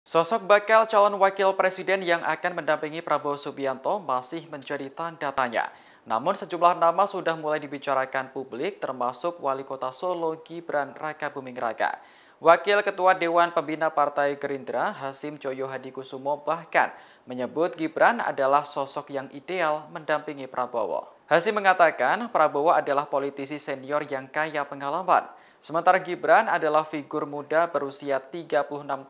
Sosok bakal calon wakil presiden yang akan mendampingi Prabowo Subianto masih menjadi tanda tanya. Namun sejumlah nama sudah mulai dibicarakan publik termasuk Wali Kota Solo Gibran Raka Buming Raka. Wakil Ketua Dewan Pembina Partai Gerindra Hasim Joyo Hadikusumo bahkan menyebut Gibran adalah sosok yang ideal mendampingi Prabowo. Hasim mengatakan Prabowo adalah politisi senior yang kaya pengalaman. Sementara Gibran adalah figur muda berusia 36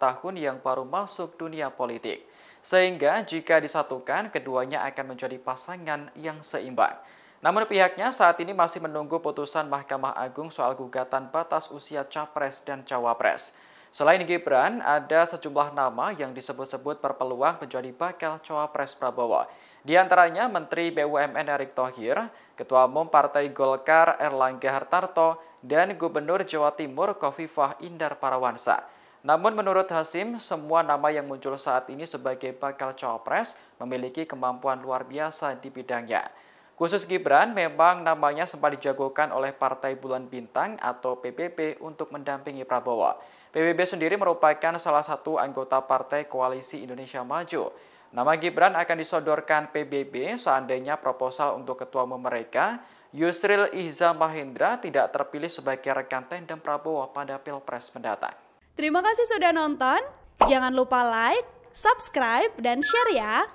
tahun yang baru masuk dunia politik. Sehingga jika disatukan, keduanya akan menjadi pasangan yang seimbang. Namun pihaknya saat ini masih menunggu putusan Mahkamah Agung soal gugatan batas usia capres dan cawapres. Selain Gibran, ada sejumlah nama yang disebut-sebut berpeluang menjadi bakal cawapres Prabowo. Di antaranya Menteri BUMN Erick Thohir, Ketua Umum Partai Golkar Erlangga Hartarto, dan Gubernur Jawa Timur Kofifah Indar Parawansa. Namun menurut Hasim, semua nama yang muncul saat ini sebagai bakal cawapres memiliki kemampuan luar biasa di bidangnya. Khusus Gibran, memang namanya sempat dijagokan oleh Partai Bulan Bintang atau PBB untuk mendampingi Prabowo. PBB sendiri merupakan salah satu anggota Partai Koalisi Indonesia Maju. Nama Gibran akan disodorkan PBB seandainya proposal untuk ketua umum mereka Yusril Iza Mahendra tidak terpilih sebagai rekan tandem Prabowo pada Pilpres mendatang. Terima kasih sudah nonton. Jangan lupa like, subscribe, dan share ya.